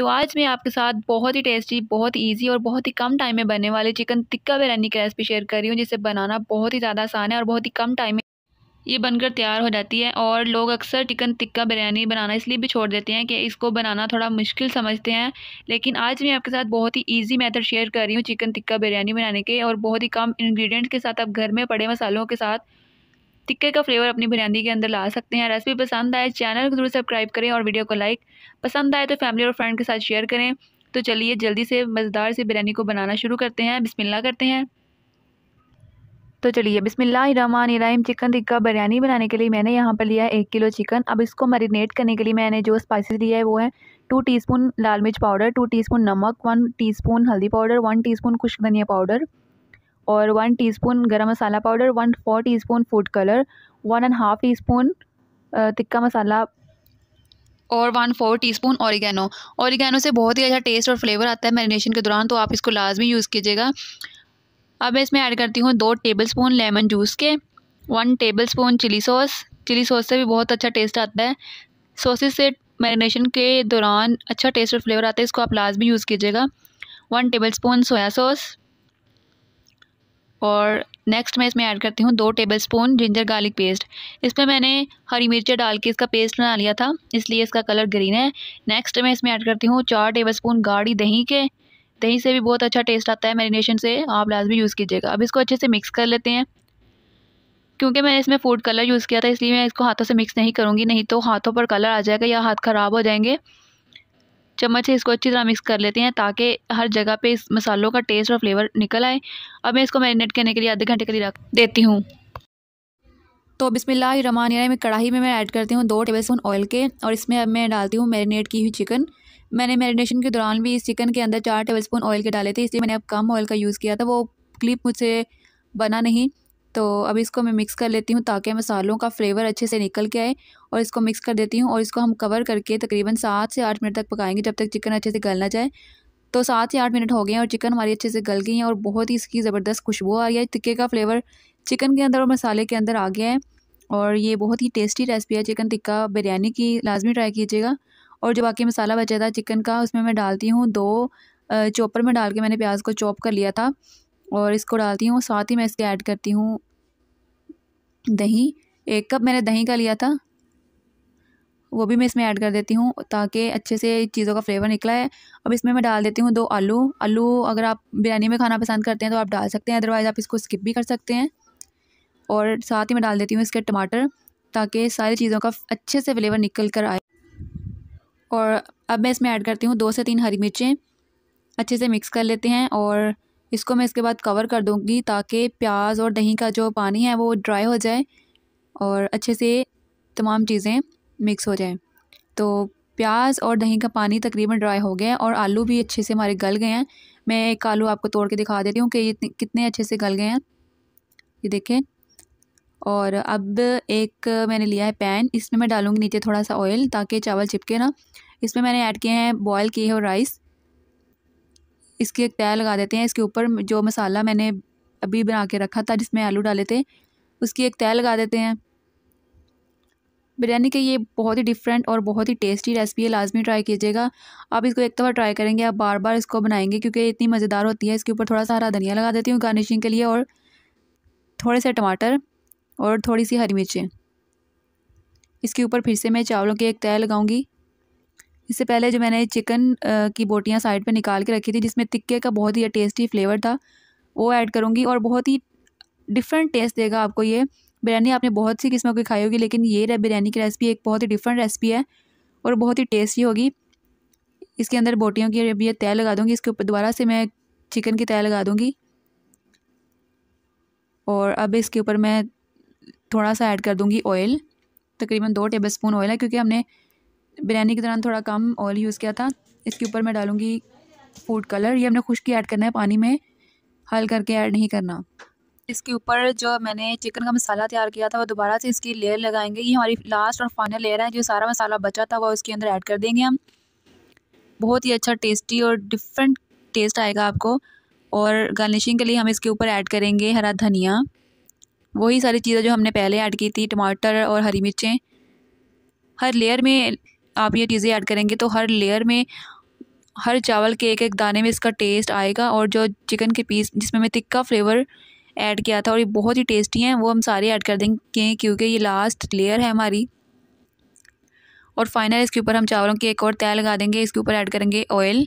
तो आज मैं आपके साथ बहुत ही टेस्टी बहुत ही ईजी और बहुत ही कम टाइम में बनने वाले चिकन टिक्का बिरयानी की रेसिपी शेयर कर रही हूँ जिसे बनाना बहुत ही ज़्यादा आसान है और बहुत ही कम टाइम में ये बनकर तैयार हो जाती है और लोग अक्सर चिकन टिक्का बिरयानी बनाना इसलिए भी छोड़ देते हैं कि इसको बनाना थोड़ा मुश्किल समझते हैं लेकिन आज मैं आपके साथ बहुत ही इजी मेथड शेयर कर रही हूँ चिकन टिक्का बिरयानी बनाने के और बहुत ही कम इंग्रेडिएंट्स के साथ आप घर में पड़े मसालों के साथ टिक्के का फ्लेवर अपनी बिरयानी के अंदर ला सकते हैं रेसिपी पसंद आए चैनल को जरूर सब्सक्राइब करें और वीडियो को लाइक पसंद आए तो फैमिली और फ्रेंड के साथ शेयर करें तो चलिए जल्दी से मज़ेदार से बिरयानी को बनाना शुरू करते हैं बिस्मिल्लाह करते हैं तो चलिए बिसमीम चिकन टिक्का बिरयानी बनाने के लिए मैंने यहाँ पर लिया है एक किलो चिकन अब इसको मैरिनेट करने के लिए मैंने जो स्पाइसेस लिया है वो है टू टीस्पून लाल मिर्च पाउडर टू टीस्पून नमक वन टीस्पून हल्दी पाउडर वन टीस्पून खुश्क धनिया पाउडर और one teaspoon garam masala powder one four teaspoon food colour one and half teaspoon tikka masala और one four teaspoon oregano oregano से बहुत ही अच्छा टेस्ट और फ्लेवर आता है मैरिनेशन के दौरान तो आप इसको लाजमी यूज़ कीजिएगा अब मैं इसमें ऐड करती हूँ दो टेबल स्पून लेमन जूस के one tablespoon chilli sauce chilli sauce से भी बहुत अच्छा टेस्ट आता है सॉसेज से मैरिनेशन के दौरान अच्छा टेस्ट और फ्लेवर आता है इसको आप लाजमी यूज़ कीजिएगा one tablespoon soya sauce और नेक्स्ट मैं इसमें ऐड करती हूँ दो tablespoon ginger garlic paste इसमें मैंने हरी मिर्चें डाल के इसका पेस्ट बना लिया था इसलिए इसका कलर ग्रीन है नेक्स्ट मैं इसमें ऐड करती हूँ चार टेबल स्पून गाढ़ी दही के दही से भी बहुत अच्छा टेस्ट आता है मैरिनेशन से आप लाजमी यूज़ कीजिएगा अब इसको अच्छे से मिक्स कर लेते हैं क्योंकि मैंने इसमें फूड कलर यूज़ किया था इसलिए मैं इसको हाथों से मिक्स नहीं करूँगी नहीं तो हाथों पर कलर आ जाएगा या हाथ ख़राब हो जाएंगे चम्मच से इसको अच्छी तरह मिक्स कर लेते हैं ताकि हर जगह पे इस मसालों का टेस्ट और फ्लेवर निकल आए अब मैं इसको मैरिनेट करने के लिए आधे घंटे के लिए रख देती हूँ तो बिसमिल्लाम मैं कढ़ाई में मैं ऐड करती हूँ दो टेबल स्पून ऑयल के और इसमें अब मैं डालती हूँ मैरिनेट की हुई चिकन मैंने मैरिनेशन के दौरान भी इस चिकन के अंदर चार टेबल स्पून ऑयल के डाले थे इसलिए मैंने अब कम ऑयल का यूज़ किया था वो क्लिप मुझसे बना नहीं तो अब इसको मैं मिक्स कर लेती हूँ ताकि मसालों का फ्लेवर अच्छे से निकल के आए और इसको मिक्स कर देती हूँ और इसको हम कवर करके तकरीबन सात से आठ मिनट तक पकाएंगे जब तक चिकन अच्छे से गल ना जाए तो सात से आठ मिनट हो गए हैं और चिकन हमारी अच्छे से गल गई है और बहुत ही इसकी ज़बरदस्त खुशबू आ रही है टिक्के का फ्लेवर चिकन के अंदर और मसाले के अंदर आ गया है और ये बहुत ही टेस्टी रेसिपी है चिकन टिक्का बिरयानी की लाजमी ट्राई कीजिएगा और जो बाकी मसाला बचा था चिकन का उसमें मैं डालती हूँ दो चॉपर में डाल के मैंने प्याज को चॉप कर लिया था और इसको डालती हूँ साथ ही मैं इसके ऐड करती हूँ दही एक कप मैंने दही का लिया था वो भी मैं इसमें ऐड कर देती हूँ ताकि अच्छे से चीज़ों का फ्लेवर निकला है अब इसमें मैं डाल देती हूँ दो आलू आलू अगर आप बिरयानी में खाना पसंद करते हैं तो आप डाल सकते हैं अदरवाइज़ आप इसको स्किप भी कर सकते हैं और साथ ही मैं डाल देती हूँ इसके टमाटर ताकि सारी चीज़ों का अच्छे से फ्लेवर निकल कर आए और अब मैं इसमें ऐड करती हूँ दो से तीन हरी मिर्चें अच्छे से मिक्स कर लेते हैं और इसको मैं इसके बाद कवर कर दूँगी ताकि प्याज और दही का जो पानी है वो ड्राई हो जाए और अच्छे से तमाम चीज़ें मिक्स हो जाएँ तो प्याज और दही का पानी तकरीबन ड्राई हो गया है और आलू भी अच्छे से हमारे गल गए हैं मैं एक आलू आपको तोड़ के दिखा देती हूँ कि ये कितने अच्छे से गल गए हैं ये देखें और अब एक मैंने लिया है पैन इसमें मैं डालूँगी नीचे थोड़ा सा ऑयल ताकि चावल चिपके ना इसमें मैंने ऐड किए हैं बॉयल किए हैं राइस इसकी एक तय लगा देते हैं इसके ऊपर जो मसाला मैंने अभी बना के रखा था जिसमें आलू डाले थे उसकी एक तय लगा देते हैं बिरयानी के ये बहुत ही डिफरेंट और बहुत ही टेस्टी रेसिपी है लाजमी ट्राई कीजिएगा आप इसको एक दफ़ा ट्राई करेंगे आप बार बार इसको बनाएंगे क्योंकि इतनी मज़ेदार होती है इसके ऊपर थोड़ा सा हरा धनिया लगा देती हूँ गार्निशिंग के लिए और थोड़े से टमाटर और थोड़ी सी हरी मिर्चें इसके ऊपर फिर से मैं चावलों की एक तय लगाऊंगी इससे पहले जो मैंने चिकन की बोटियाँ साइड पर निकाल के रखी थी जिसमें तिक्के का बहुत ही टेस्टी फ्लेवर था वो ऐड करूँगी और बहुत ही डिफरेंट टेस्ट देगा आपको ये बिरयानी आपने बहुत सी किस्मों की खाई होगी लेकिन ये बिरयानी की रेसिपी एक बहुत ही डिफरेंट रेसिपी है और बहुत ही टेस्टी होगी इसके अंदर बोटियों की भी तय लगा दूँगी इसके ऊपर दोबारा से मैं चिकन की तय लगा दूँगी और अब इसके ऊपर मैं थोड़ा सा ऐड कर दूँगी ऑयल तकरीबन दो टेबल स्पून ऑयल है क्योंकि हमने बिरयानी के दौरान थोड़ा कम ऑयल यूज़ किया था इसके ऊपर मैं डालूँगी फूड कलर ये हमने खुश्की ऐड करना है पानी में हल करके ऐड नहीं करना इसके ऊपर जो मैंने चिकन का मसाला तैयार किया था वो दोबारा से इसकी लेयर लगाएंगे ये हमारी लास्ट और फाइनल लेयर है जो सारा मसाला बचा था वो उसके अंदर ऐड कर देंगे हम बहुत ही अच्छा टेस्टी और डिफरेंट टेस्ट आएगा आपको और गार्निशिंग के लिए हम इसके ऊपर ऐड करेंगे हरा धनिया वही सारी चीज़ें जो हमने पहले ऐड की थी टमाटर और हरी मिर्चें हर लेयर में आप ये चीज़ें ऐड करेंगे तो हर लेयर में हर चावल के एक एक दाने में इसका टेस्ट आएगा और जो चिकन के पीस जिसमें मैं तिक्का फ्लेवर ऐड किया था और ये बहुत ही टेस्टी हैं वो हम सारे ऐड कर देंगे क्योंकि ये लास्ट लेयर है हमारी और फाइनल इसके ऊपर हम चावलों की एक और तय लगा देंगे इसके ऊपर ऐड करेंगे ऑयल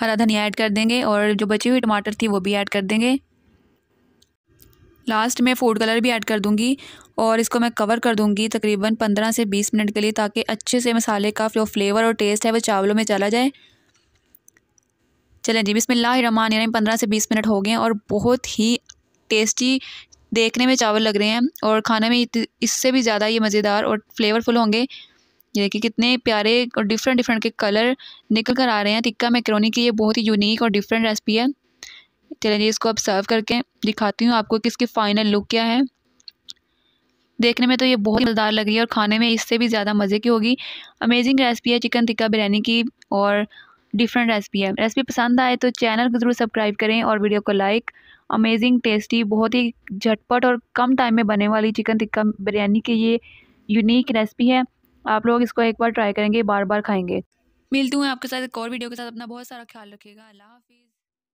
हरा धनिया ऐड कर देंगे और जो बची हुई टमाटर थी वो भी ऐड कर देंगे लास्ट में फूड कलर भी ऐड कर दूँगी और इसको मैं कवर कर दूँगी तकरीबन पंद्रह से बीस मिनट के लिए ताकि अच्छे से मसाले का जो फ्लेवर और टेस्ट है वो चावलों में चला जाए चलें जी रमान यानी पंद्रह से बीस मिनट हो गए और बहुत ही टेस्टी देखने में चावल लग रहे हैं और खाने में इससे भी ज़्यादा ये मज़ेदार और फ्लेवरफुल होंगे ये देखिए कितने प्यारे और डिफरेंट डिफरेंट के कलर निकल कर आ रहे हैं टिक्का मैक्रोनी की ये बहुत ही यूनिक और डिफरेंट रेसिपी है चलिए इसको अब सर्व करके दिखाती हूँ आपको कि इसकी फ़ाइनल लुक क्या है देखने में तो ये बहुत मज़ेदार लग रही है और खाने में इससे भी ज़्यादा मज़े की होगी अमेजिंग रेसिपी है चिकन टिक्का बिरयानी की और डिफरेंट रेसिपी है रेसिपी पसंद आए तो चैनल को ज़रूर सब्सक्राइब करें और वीडियो को लाइक अमेजिंग टेस्टी बहुत ही झटपट और कम टाइम में बने वाली चिकन टिक्का बिरयानी की ये यूनिक रेसिपी है आप लोग इसको एक बार ट्राई करेंगे बार बार खाएंगे मिलती हूँ आपके साथ एक और वीडियो के साथ अपना बहुत सारा ख्याल रखिएगा अल्लाह हाफिज़